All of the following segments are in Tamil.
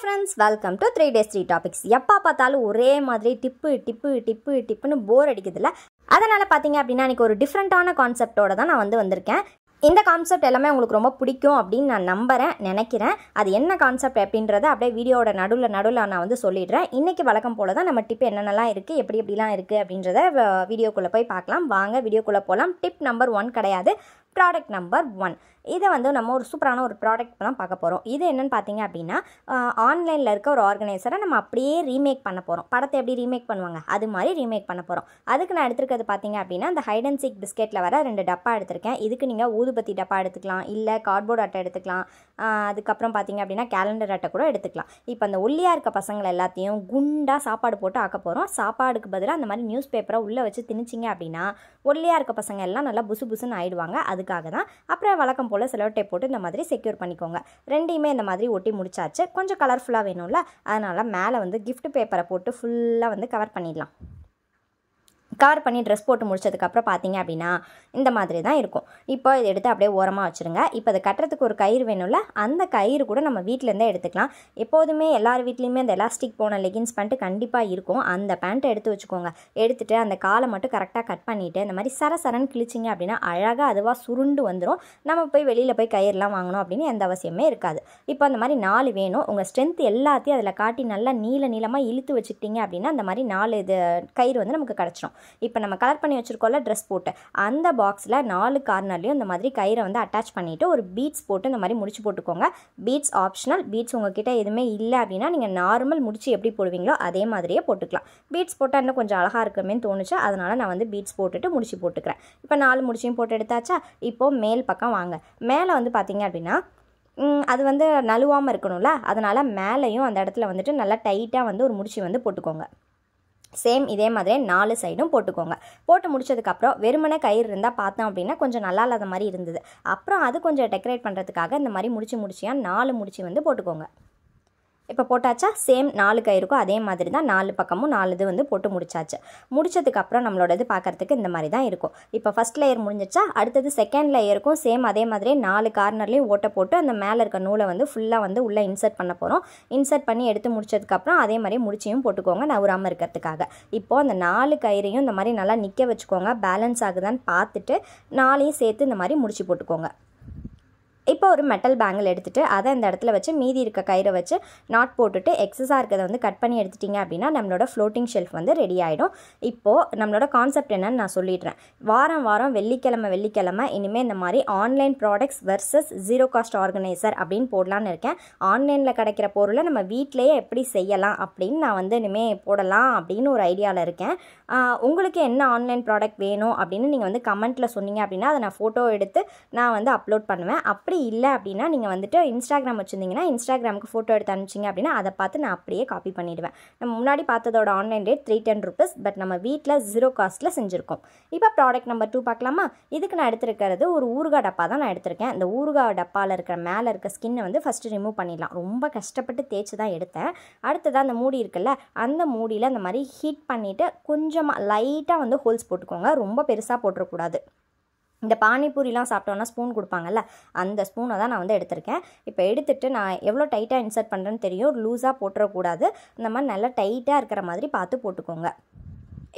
friends welcome to three days three topics எப்போ பார்த்தாலும் ஒரே மாதிரி டிப்பு டிப்பு டிப்பு டிப்புன்னு போர் அடிக்குதுல்ல அதனால் பார்த்தீங்க அப்படின்னா இன்றைக்கி ஒரு டிஃப்ரெண்ட்டான கான்செப்டோட தான் நான் வந்து வந்திருக்கேன் இந்த கான்செப்ட் எல்லாமே உங்களுக்கு ரொம்ப பிடிக்கும் அப்படின்னு நான் நம்புகிறேன் நினைக்கிறேன் அது என்ன கான்செப்ட் அப்படின்றத அப்படியே வீடியோட நடுவில் நடுவில் நான் வந்து சொல்லிடுறேன் இன்றைக்கி வழக்கம் போல் தான் நம்ம டிப் என்னென்னலாம் இருக்குது எப்படி எப்படிலாம் இருக்குது அப்படின்றத வீடியோக்குள்ளே போய் பார்க்கலாம் வாங்க வீடியோக்குள்ளே போகலாம் டிப் நம்பர் ஒன் கிடையாது ப்ராடக்ட் நம்பர் ஒன் இதை வந்து நம்ம ஒரு சூப்பரான ஒரு ப்ராடக்ட் தான் பார்க்க போகிறோம் இது என்னென்னு பார்த்தீங்க அப்படின்னா ஆன்லைனில் இருக்க ஒரு ஆர்கனைசரை நம்ம அப்படியே ரீமேக் பண்ண போகிறோம் படத்தை எப்படி ரீமேக் பண்ணுவாங்க அது மாதிரி ரீமேக் பண்ண போகிறோம் அதுக்கு நான் எடுத்துருக்கிறது பார்த்தீங்க அப்படின்னா அந்த ஹைட் அண்ட் சீக் பிஸ்கெட்டில் வர ரெண்டு டப்பா எடுத்திருக்கேன் இதுக்கு நீங்கள் ஊதுபத்தி டப்பா எடுத்துக்கலாம் இல்லை கார்ட்போர்ட் அட்டை எடுத்துக்கலாம் அதுக்கப்புறம் பார்த்தீங்க அப்படின்னா கேலண்டர் அட்டை கூட எடுத்துக்கலாம் இப்போ அந்த ஒல்லியாக இருக்க பசங்களை எல்லாத்தையும் குண்டாக சாப்பாடு போட்டு ஆக்க போகிறோம் சாப்பாடுக்கு பதிலாக அந்த மாதிரி நியூஸ் பேப்பரை உள்ளே வச்சு திணிச்சிங்க அப்படின்னா ஒல்லியாக இருக்க பசங்க எல்லாம் நல்லா புசு புசுன்னு ஆயிடுவாங்க அது அதுக்காக தான் அப்புறம் வழக்கம் போல் செலவட்டை போட்டு இந்த மாதிரி செக்யூர் பண்ணிக்கோங்க ரெண்டையுமே இந்த மாதிரி ஒட்டி முடிச்சாச்சு கொஞ்சம் கலர்ஃபுல்லாக வேணும்ல அதனால் மேலே வந்து கிஃப்ட் பேப்பரை போட்டு ஃபுல்லாக வந்து கவர் பண்ணிடலாம் கவர் பண்ணி ட்ரெஸ் போட்டு முடிச்சதுக்கப்புறம் பார்த்தீங்க அப்படின்னா இந்த மாதிரி தான் இருக்கும் இப்போ இதை எடுத்து அப்படியே ஓரமாக வச்சுருங்க இப்போ அதை கட்டுறதுக்கு ஒரு கயிறு வேணும்ல அந்த கயிறு கூட நம்ம வீட்டிலேருந்தே எடுத்துக்கலாம் எப்போதுமே எல்லார் வீட்லேயுமே அந்த எலாஸ்டிக் போன லெகின்ஸ் பேண்ட்டு கண்டிப்பாக இருக்கும் அந்த பேண்ட்டை எடுத்து வச்சுக்கோங்க எடுத்துகிட்டு அந்த காலை மட்டும் கரெக்டாக கட் பண்ணிவிட்டு இந்த மாதிரி சர சரன்னு கிழிச்சிங்க அப்படின்னா அழகாக அதுவாக சுருண்டு வந்துடும் நம்ம போய் வெளியில் போய் கயிறுலாம் வாங்கணும் அப்படின்னு எந்த அவசியமே இருக்காது இப்போ அந்த மாதிரி நாலு வேணும் உங்கள் ஸ்ட்ரென்த் எல்லாத்தையும் அதில் காட்டி நல்லா நீள நீளமாக இழுத்து வச்சுக்கிட்டிங்க அப்படின்னா அந்த மாதிரி நாலு இது கயிறு வந்து நமக்கு கிடச்சிரும் இப்போ நம்ம கலர் பண்ணி வச்சுருக்கோம்ல ட்ரெஸ் போட்டு அந்த பாக்ஸில் நாலு கார்னர்லேயும் இந்த மாதிரி கயிறை வந்து அட்டாச் பண்ணிவிட்டு ஒரு பீட்ஸ் போட்டு இந்த மாதிரி முடிச்சு போட்டுக்கோங்க பீட்ஸ் ஆப்ஷனல் பீட்ஸ் உங்ககிட்ட எதுவுமே இல்லை அப்படின்னா நீங்கள் நார்மல் முடிச்சு எப்படி போடுவீங்களோ அதே மாதிரியே போட்டுக்கலாம் பீட்ஸ் போட்டால் இன்னும் கொஞ்சம் அழகாக இருக்குமேனு தோணுச்சு அதனால் நான் வந்து பீட்ஸ் போட்டுட்டு முடிச்சு போட்டுக்கிறேன் இப்போ நாலு முடிச்சையும் போட்டு எடுத்தாச்சா இப்போது மேல் பக்கம் வாங்க மேலே வந்து பார்த்திங்க அப்படின்னா அது வந்து நழுவாமல் இருக்கணும்ல அதனால் மேலேயும் அந்த இடத்துல வந்துட்டு நல்லா டைட்டாக வந்து ஒரு முடிச்சு வந்து போட்டுக்கோங்க சேம் இதே மாதிரி நாலு சைடும் போட்டுக்கோங்க போட்டு முடிச்சதுக்கப்புறம் வெறுமனை கயிறு இருந்தால் பார்த்தோம் அப்படின்னா கொஞ்சம் நல்லா இல்லாத மாதிரி இருந்தது அப்புறம் அது கொஞ்சம் டெக்கரேட் பண்ணுறதுக்காக இந்த மாதிரி முடிச்சு முடிச்சியாக நாலு முடிச்சு வந்து போட்டுக்கோங்க இப்போ போட்டாச்சா சேம் நாலு கயிறுக்கோ அதே மாதிரி தான் நாலு பக்கமும் நாலு இது வந்து போட்டு முடிச்சாச்சு முடிச்சதுக்கப்புறம் நம்மளோட இது பார்க்குறதுக்கு இந்த மாதிரி தான் இருக்கும் இப்போ ஃபஸ்ட் லேயர் முடிஞ்சிச்சா அடுத்தது செகண்ட் லேயருக்கும் சேம் அதே மாதிரியே நாலு கார்னர்லேயும் ஓட்டை போட்டு அந்த மேலே இருக்க நூலை வந்து ஃபுல்லாக வந்து உள்ளே இன்சர்ட் பண்ண போகிறோம் இன்சர்ட் பண்ணி எடுத்து முடிச்சதுக்கப்புறம் அதே மாதிரி முடிச்சியும் போட்டுக்கோங்க உராமல் இருக்கிறதுக்காக இப்போது அந்த நாலு கயிறையும் இந்த மாதிரி நல்லா நிற்க வச்சுக்கோங்க பேலன்ஸ் ஆகுதான்னு பார்த்துட்டு நாளையும் சேர்த்து இந்த மாதிரி முடிச்சு போட்டுக்கோங்க இப்போ ஒரு மெட்டல் பேங்கில் எடுத்துகிட்டு அதை அந்த இடத்துல வச்சு மீதி இருக்க கயிறை வச்சு நாட் போட்டுட்டு எக்ஸஸாக இருக்கிறத வந்து கட் பண்ணி எடுத்துட்டிங்க அப்படின்னா நம்மளோட ஃப்ளோட்டிங் ஷெல்ஃப் வந்து ரெடி ஆகிடும் இப்போது நம்மளோட கான்செப்ட் என்னன்னு நான் சொல்லிடுறேன் வாரம் வாரம் வெள்ளிக்கிழமை வெள்ளிக்கிழமை இனிமேல் இந்த மாதிரி online products versus zero cost organiser அப்படின்னு போடலான்னு இருக்கேன் ஆன்லைனில் கிடைக்கிற பொருளை நம்ம வீட்டிலேயே எப்படி செய்யலாம் அப்படின்னு நான் வந்து இனிமேல் போடலாம் அப்படின்னு ஒரு ஐடியாவில் இருக்கேன் உங்களுக்கு என்ன ஆன்லைன் ப்ராடக்ட் வேணும் அப்படின்னு நீங்கள் வந்து கமெண்ட்டில் சொன்னீங்க அப்படின்னா அதை நான் ஃபோட்டோ எடுத்து நான் வந்து அப்லோட் பண்ணுவேன் அப்படி இல்லை அப்படின்னா நீங்கள் வந்துட்டு இன்ஸ்டாகிராம் வச்சுருந்தீங்கன்னா இன்ஸ்டாகிராமுக்கு ஃபோட்டோ எடுத்து அனுப்பிச்சிங்க அப்படின்னா அதை பார்த்து நான் அப்படியே காப்பி பண்ணிவிடுவேன் நம்ம முன்னாடி பார்த்ததோட online rate three ten rupees but நம்ம வீட்டில் ஜீரோ காஸ்ட்டில் செஞ்சுருக்கோம் இப்போ ப்ராடக்ட் நம்பர் டூ பார்க்கலாமா இதுக்கு நான் எடுத்துருக்கிறது ஒரு ஊறுகாய் டப்பா தான் நான் எடுத்திருக்கேன் இந்த ஊறுகாய் டப்பாவில் இருக்கிற மேலே இருக்க ஸ்கின்னை வந்து ஃபஸ்ட்டு ரிமூவ் பண்ணிடலாம் ரொம்ப கஷ்டப்பட்டு தேய்ச்சி தான் எடுத்தேன் அடுத்ததாக அந்த மூடி இருக்குல்ல அந்த மூடியில் அந்த மாதிரி ஹீட் பண்ணிவிட்டு கொஞ்சமாக லைட்டாக வந்து ஹோல்ஸ் போட்டுக்கோங்க ரொம்ப பெருசாக போட்டுறக்கூடாது இந்த பானிபூரிலாம் சாப்பிட்டோன்னா ஸ்பூன் கொடுப்பாங்கல்ல அந்த ஸ்பூனை தான் நான் வந்து எடுத்திருக்கேன் இப்போ எடுத்துகிட்டு நான் எவ்வளோ டைட்டாக இன்சர்ட் பண்ணுறேன்னு தெரியும் லூஸாக போட்டுறக்கூடாது இந்த மாதிரி நல்லா டைட்டாக இருக்கிற மாதிரி பார்த்து போட்டுக்கோங்க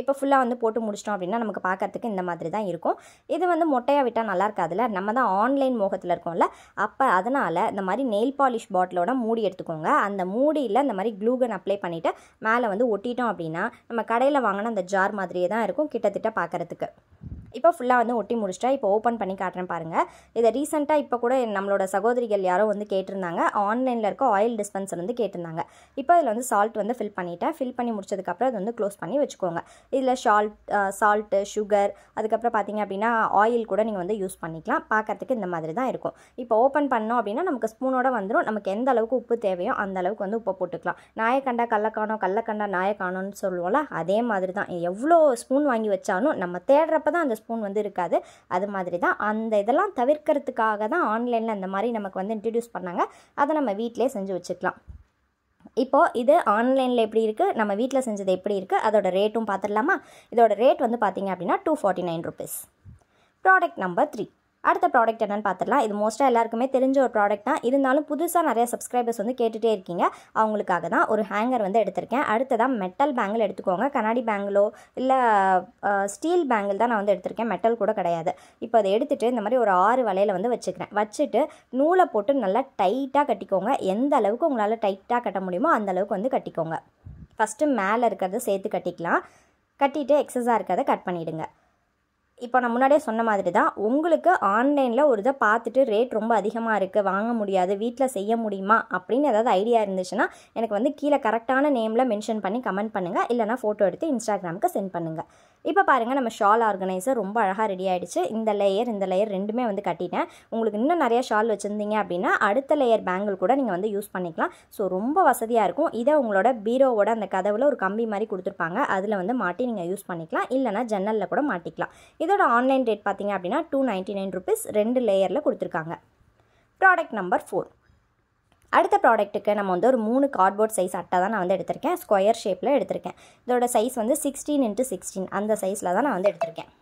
இப்போ ஃபுல்லாக வந்து போட்டு முடிச்சிட்டோம் அப்படின்னா நமக்கு பார்க்கறதுக்கு இந்த மாதிரி தான் இருக்கும் இது வந்து மொட்டையாக விட்டால் நல்லா இருக்காதுல்ல நம்ம தான் ஆன்லைன் மோகத்தில் இருக்கோம்ல அப்போ அதனால் இந்த மாதிரி நெயில் பாலிஷ் பாட்டிலோட மூடி எடுத்துக்கோங்க அந்த மூடியில் இந்த மாதிரி க்ளூகன் அப்ளை பண்ணிவிட்டு மேலே வந்து ஒட்டிட்டோம் அப்படின்னா நம்ம கடையில் வாங்கின அந்த ஜார் மாதிரியே தான் இருக்கும் கிட்டத்தட்ட பார்க்குறதுக்கு இப்போ ஃபுல்லாக வந்து ஒட்டி முடிச்சிட்டா இப்போ ஓப்பன் பண்ணி காட்டுறேன் பாருங்கள் இதை ரீசெண்டாக இப்போ கூட நம்மளோட சகோதரிகள் யாரோ வந்து கேட்டிருந்தாங்க ஆன்லைனில் இருக்க ஆயில் டிஸ்பென்சர் வந்து கேட்டிருந்தாங்க இப்போ இதில் வந்து சால்ட் வந்து ஃபில் பண்ணிவிட்டேன் ஃபில் பண்ணி முடிச்சதுக்கப்புறம் அது வந்து க்ளோஸ் பண்ணி வச்சுக்கோங்க இதில் ஷால்ட் சால்ட்டு சுகர் அதுக்கப்புறம் பார்த்திங்க அப்படின்னா ஆயில் கூட நீங்கள் வந்து யூஸ் பண்ணிக்கலாம் பார்க்குறதுக்கு இந்த மாதிரி தான் இருக்கும் இப்போ ஓப்பன் பண்ணோம் அப்படின்னா நமக்கு ஸ்பூனோட வந்துடும் நமக்கு எந்த அளவுக்கு உப்பு தேவையோ அந்த அளவுக்கு வந்து உப்பை போட்டுக்கலாம் நாயக்கண்டா கள்ளக்கானோ கள்ளக்கண்டா நாயக்கானோன்னு சொல்லுவோம்ல அதே மாதிரி தான் எவ்வளோ ஸ்பூன் வாங்கி வச்சாலும் நம்ம தேடுறப்ப தான் அந்த ஸ்பூன் வந்து இருக்காது அது மாதிரி தான் அந்த இதெல்லாம் தவிர்க்கிறதுக்காக தான் ஆன்லைனில் அந்த மாதிரி நமக்கு வந்து இன்ட்ரடியூஸ் பண்ணாங்க அதை நம்ம வீட்டிலே செஞ்சு வச்சுக்கலாம் இப்போது இது ஆன்லைனில் எப்படி இருக்குது நம்ம வீட்டில் செஞ்சது எப்படி இருக்குது அதோடய ரேட்டும் பார்த்துடலாமா இதோட ரேட் வந்து பார்த்திங்க அப்படின்னா two forty nine rupees product number three அடுத்த ப்ராடக்ட் என்னென்னு பார்த்துடலாம் இது மோஸ்ட்டாக எல்லாருக்குமே தெரிஞ்ச ஒரு ப்ராடக்ட் தான் இருந்தாலும் புதுசாக நிறைய சப்ஸ்கிரைபர்ஸ் வந்து கேட்டுகிட்டே இருக்கீங்க அவங்களுக்காக தான் ஒரு ஹேங்கர் வந்து எடுத்திருக்கேன் அடுத்ததாக மெட்டல் பேங்கிள் எடுத்துக்கோங்க கண்ணாடி பேங்கிளோ இல்லை ஸ்டீல் பேங்கிள் தான் நான் வந்து எடுத்திருக்கேன் மெட்டல் கூட கிடையாது இப்போ அதை எடுத்துகிட்டு இந்த மாதிரி ஒரு ஆறு வலையில் வந்து வச்சுக்கிறேன் வச்சுட்டு நூலை போட்டு நல்லா டைட்டாக கட்டிக்கோங்க எந்த அளவுக்கு உங்களால் டைட்டாக கட்ட முடியுமோ அந்த அளவுக்கு வந்து கட்டிக்கோங்க ஃபஸ்ட்டு மேலே இருக்கிறத சேர்த்து கட்டிக்கலாம் கட்டிட்டு எக்ஸஸாக இருக்கிறத கட் பண்ணிவிடுங்க இப்போ நான் முன்னாடியே சொன்ன மாதிரி தான் உங்களுக்கு ஆன்லைனில் ஒரு இதை பார்த்துட்டு ரேட் ரொம்ப அதிகமாக இருக்குது வாங்க முடியாது வீட்டில் செய்ய முடியுமா அப்படின்னு ஏதாவது ஐடியா இருந்துச்சுன்னா எனக்கு வந்து கீழே கரெக்டான நேமில் மென்ஷன் பண்ணி கமெண்ட் பண்ணுங்கள் இல்லைனா ஃபோட்டோ எடுத்து இன்ஸ்டாகிராமுக்கு சென்ட் பண்ணுங்கள் இப்போ பாருங்கள் நம்ம ஷால் ஆர்கனைசர் ரொம்ப அழகாக ரெடி ஆகிடுச்சு இந்த லேயர் இந்த லேயர் ரெண்டுமே வந்து கட்டிட்டேன் உங்களுக்கு இன்னும் நிறையா ஷால் வச்சுருந்தீங்க அப்படின்னா அடுத்த லேயர் பேங்கிள் கூட நீங்கள் வந்து யூஸ் பண்ணிக்கலாம் ஸோ ரொம்ப வசதியாக இருக்கும் இதை உங்களோட பீரோவோட அந்த கதவில் ஒரு கம்பி மாதிரி கொடுத்துருப்பாங்க அதில் வந்து மாட்டி நீங்கள் யூஸ் பண்ணிக்கலாம் இல்லைனா ஜன்னலில் கூட மாட்டிக்கலாம் இது இதோட ஆன்லைன் ரேட் பார்த்திங்க அப்படின்னா டூ நைன்ட்டி நைன் ருபீஸ் ரெண்டு லேயரில் கொடுத்துருக்காங்க ப்ராடக்ட் நம்பர் ஃபோர் அடுத்த ப்ராடக்ட்டுக்கு நம்ம வந்து ஒரு மூணு கார்ட்போர்ட் சைஸ் அட்டை தான் நான் வந்து எடுத்திருக்கேன் ஸ்கொயர் ஷேப்பில் எடுத்திருக்கேன் இதோட சைஸ் வந்து சிக்ஸ்டீன் இன்ட்டு சிக்ஸ்டீன் அந்த சைஸில் தான் நான் வந்து எடுத்திருக்கேன்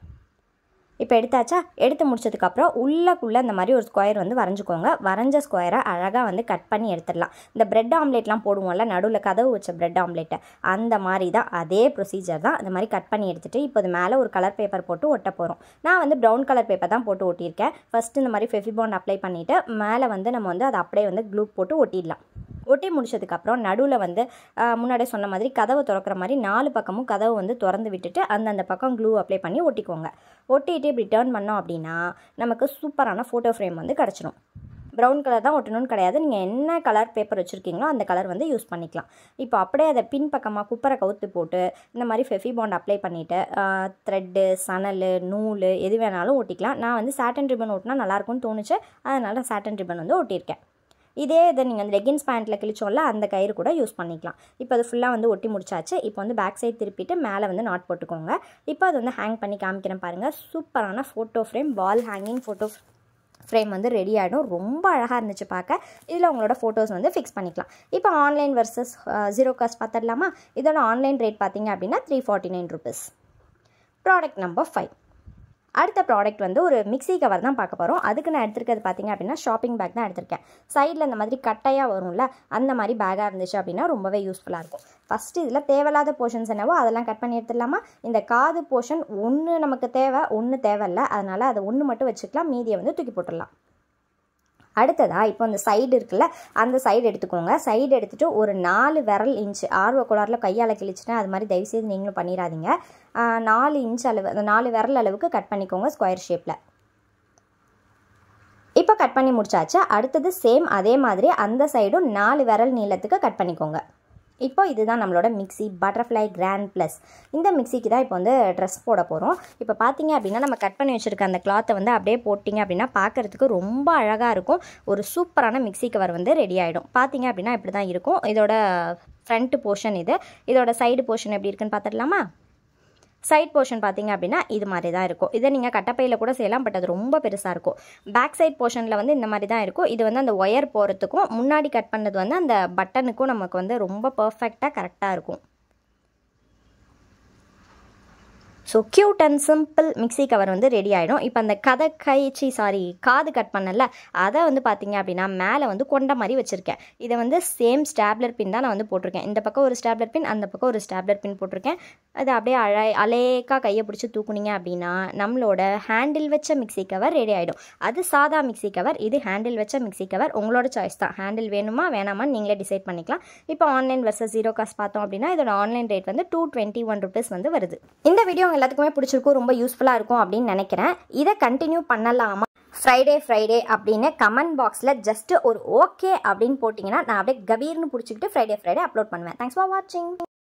இப்போ எடுத்தாச்சா எடுத்து முடிச்சதுக்கப்புறம் உள்ளக்குள்ளே இந்த மாதிரி ஒரு ஸ்கொயர் வந்து வரைஞ்சிக்கோங்க வரைஞ்ச ஸ்கொயரை அழகாக வந்து கட் பண்ணி எடுத்துடலாம் இந்த ப்ரெட் ஆம்லேட்லாம் போடுவோம்ல நடுவில் கதவு வச்ச ப்ரெட் ஆம்லேட்டை அந்த மாதிரி தான் அதே ப்ரொசீஜர் தான் இந்த மாதிரி கட் பண்ணி எடுத்துகிட்டு இப்போ இது மேலே ஒரு கலர் பேப்பர் போட்டு ஒட்ட போகிறோம் நான் வந்து ப்ரௌன் கலர் பேப்பர் தான் போட்டு ஒட்டியிருக்கேன் ஃபஸ்ட்டு இந்த மாதிரி ஃபெஃபிபாண்ட் அப்ளை பண்ணிவிட்டு மேலே வந்து நம்ம வந்து அதை அப்படியே வந்து க்ளூ போட்டு ஒட்டிடலாம் ஒட்டி முடிச்சதுக்கப்புறம் நடுவில் வந்து முன்னாடி சொன்ன மாதிரி கதவை திறக்கிற மாதிரி நாலு பக்கமும் கதவை வந்து திறந்து விட்டுட்டு அந்தந்த பக்கம் க்ளூ அப்ளை பண்ணி ஒட்டிக்கோங்க ஒட்டிட்டு இப்படி டேர்ன் பண்ணோம் அப்படின்னா நமக்கு சூப்பரான ஃபோட்டோ ஃப்ரேம் வந்து கிடச்சிரும் ப்ரௌன் கலர் தான் ஒட்டணும்னு கிடையாது நீங்கள் என்ன கலர் பேப்பர் வச்சுருக்கீங்களோ அந்த கலர் வந்து யூஸ் பண்ணிக்கலாம் இப்போ அப்படியே அதை பின் பக்கமாக குப்பரை கவுத்து போட்டு இந்த மாதிரி ஃபெஃபி பாண்ட் அப்ளை பண்ணிவிட்டு த்ரெட்டு சணல் நூல் எது வேணாலும் ஒட்டிக்கலாம் நான் வந்து சாட்டன் ரிப்பன் ஒட்டினா நல்லாயிருக்கும்னு தோணுச்சு அதனால் சாட்டன் ரிப்பன் வந்து ஒட்டியிருக்கேன் இதே இதை நீங்கள் அந்த லெகின்ஸ் பேண்ட்டில் கிழிச்சோம்ல அந்த கயிறு கூட யூஸ் பண்ணிக்கலாம் இப்போ அது ஃபுல்லாக வந்து ஒட்டி முடிச்சாச்சு இப்போ வந்து பேக் சைட் திருப்பிட்டு மேலே வந்து நாட் போட்டுக்கோங்க இப்போ அது வந்து ஹேங் பண்ணி காமிக்கிறேன் பாருங்கள் சூப்பரான photo frame wall hanging photo frame வந்து ரெடி ஆகிடும் ரொம்ப அழகாக இருந்துச்சு பார்க்க இதில் உங்களோட ஃபோட்டோஸ் வந்து ஃபிக்ஸ் பண்ணிக்கலாம் இப்போ ஆன்லைன் வர்சஸ் ஜீரோ காஸ்ட் பார்த்துடலாமா இதோட ஆன்லைன் ரேட் பார்த்தீங்க அப்படின்னா three forty nine rupees product number five அடுத்த ப்ராடக்ட் வந்து ஒரு மிக்சி கவர் தான் பார்க்க போகிறோம் அதுக்கு நான் எடுத்துருக்கிறது பார்த்திங்க அப்படின்னா ஷாப்பிங் பேக் தான் எடுத்திருக்கேன் சைடில் இந்த மாதிரி கட்டையாக வரும்ல அந்த மாதிரி பேக்காக இருந்துச்சு அப்படின்னா ரொம்பவே யூஸ்ஃபுல்லாக இருக்கும் ஃபஸ்ட்டு இதில் தேவையில்லாத போர்ஷன்ஸ் என்னவோ அதெல்லாம் கட் பண்ணி எடுத்துடலாமா இந்த காது போர்ஷன் ஒன்று நமக்கு தேவை ஒன்று தேவையில்லை அதனால் அதை ஒன்று மட்டும் வச்சுக்கலாம் மீதியை வந்து தூக்கி போட்டுடலாம் அடுத்ததாக இப்போ அந்த சைடு இருக்குல்ல அந்த சைடு எடுத்துக்கோங்க சைடு எடுத்துகிட்டு ஒரு நாலு விரல் இன்ச்சு ஆர்வ குளாரில் கையால் கிழிச்சிட்டேன் அது மாதிரி தயவுசெய்து நீங்களும் பண்ணிடாதீங்க நாலு இன்ச் அளவு அந்த நாலு விரல் அளவுக்கு கட் பண்ணிக்கோங்க ஸ்கொயர் ஷேப்பில் இப்போ கட் பண்ணி முடிச்சாச்சு அடுத்தது சேம் அதே மாதிரி அந்த சைடும் நாலு விரல் நீளத்துக்கு கட் பண்ணிக்கோங்க இப்போ இதுதான் நம்மளோட மிக்சி பட்டர்ஃப்ளை கிராண்ட் ப்ளஸ் இந்த மிக்சிக்கு தான் இப்போ வந்து ட்ரெஸ் போட போகிறோம் இப்போ பார்த்தீங்க அப்படின்னா நம்ம கட் பண்ணி வச்சுருக்க அந்த கிளாத்தை வந்து அப்படியே போட்டிங்க அப்படின்னா பார்க்குறதுக்கு ரொம்ப அழகாக இருக்கும் ஒரு சூப்பரான மிக்சி கவர் வந்து ரெடி ஆகிடும் பார்த்தீங்க அப்படின்னா இப்படி தான் இருக்கும் இதோட ஃப்ரண்ட் போர்ஷன் இது இதோட சைடு போர்ஷன் எப்படி இருக்குன்னு பார்த்துடலாமா சைட் போர்ஷன் பார்த்தீங்க அப்படின்னா இது மாதிரி தான் இருக்கும் இதை நீங்கள் கட்டப்பையில் கூட செய்யலாம் பட் அது ரொம்ப பெருசாக இருக்கும் பேக் சைட் போர்ஷனில் வந்து இந்த மாதிரி தான் இருக்கும் இது வந்து அந்த ஒயர் போகிறதுக்கும் முன்னாடி கட் பண்ணது வந்து அந்த பட்டனுக்கும் நமக்கு வந்து ரொம்ப பர்ஃபெக்டாக கரெக்டாக இருக்கும் so cute and simple mixie cover வந்து ரெடி ஆகிடும் இப்போ அந்த கதை கைச்சி சாரி காது கட் பண்ணல அதை வந்து பார்த்திங்க அப்படின்னா மேலே வந்து கொண்ட மாதிரி வச்சுருக்கேன் இதை வந்து சேம் ஸ்டாப்லர் பின் தான் நான் வந்து போட்டிருக்கேன் இந்த பக்கம் ஒரு ஸ்டாப்லர் பின் அந்த பக்கம் ஒரு ஸ்டாப்லர் பின் போட்டிருக்கேன் அது அப்படியே அழை அலேக்காக கையை பிடிச்சி தூக்குனீங்க அப்படின்னா நம்மளோட ஹேண்டில் வச்ச மிக்சி கவர் ரெடி ஆகிடும் அது சாதா மிக்சி கவர் இது ஹேண்டில் வச்ச மிக்சி கவர் உங்களோட சாய்ஸ் தான் ஹேண்டில் வேணுமா வேணாமான்னு நீங்களே டிசைட் பண்ணிக்கலாம் இப்போ ஆன்லைன் வர்சஸ் ஜீரோ காஸ்ட் பார்த்தோம் அப்படின்னா இதோட ஆன்லைன் ரேட் வந்து டூ டுவெண்ட்டி ஒன் ருபீஸ் வந்து வருது இந்த வீடியோ எல்லாத்துக்குமே பிடிச்சிருக்கும் ரொம்ப யூஸ்ஃபுல்லாக இருக்கும் அப்படின்னு நினைக்கிறேன் இதை கண்டினியூ பண்ணலாமா ஃப்ரைடே ஃப்ரைடே அப்படின்னு கமெண்ட் பாக்ஸில் ஜஸ்ட்டு ஒரு ஓகே அப்படின்னு போட்டிங்கன்னா நான் அப்படியே கபீர்னு பிடிச்சிக்கிட்டு ஃப்ரைடே ஃப்ரைடே அப்லோட் பண்ணுவேன் தேங்க்ஸ் ஃபார் வாட்சிங்